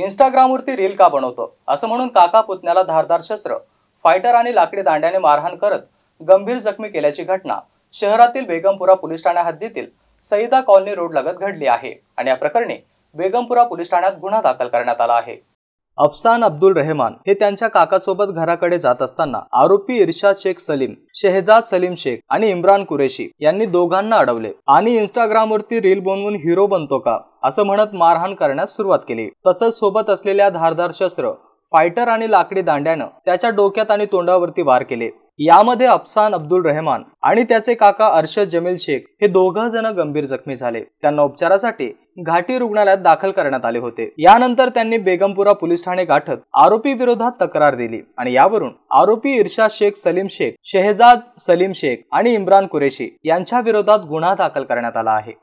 इंस्टाग्रामवरती रील का बनवतो असं म्हणून काका पुतण्याला धारदार शस्त्र फायटर आणि लाकडी दांड्याने मारहाण करत गंभीर जखमी केल्याची घटना शहरातील बेगमपुरा पोलीस ठाण्या हद्दीतील सईदा कॉलनी रोड लगत घडली आहे आणि या प्रकरणी बेगमपुरा पोलीस ठाण्यात गुन्हा दाखल करण्यात आला आहे अफसान अब्दुल रहमान हे त्यांच्या काकासोबत घराकडे जात असताना आरोपी इर्शाद शेख सलीम शेहजाद सलीम शेख आणि इम्रान कुरेशी यांनी दोघांना अडवले आणि इंस्टाग्रामवरती रील बनवून हिरो बनतो का असं म्हणत मारहाण करण्यास सुरुवात केली तसंच सोबत असलेल्या धारदार शस्त्र फायटर आणि लाकडी दांड्यानं त्याच्या डोक्यात आणि तोंडावरती वार केले यामध्ये अफसान अब्दुल रहमान आणि त्याचे काका अर्शद जमील शेख हे दोघ जण गंभीर जखमी झाले त्यांना उपचारासाठी घाटी रुग्णालयात दाखल करण्यात आले होते यानंतर त्यांनी बेगमपुरा पोलीस ठाणे गाठत आरोपी विरोधात तक्रार दिली आणि यावरून आरोपी इर्षा शेख सलीम शेख शेहजाद सलीम शेख आणि इम्रान कुरेशी यांच्या विरोधात गुन्हा दाखल करण्यात आला आहे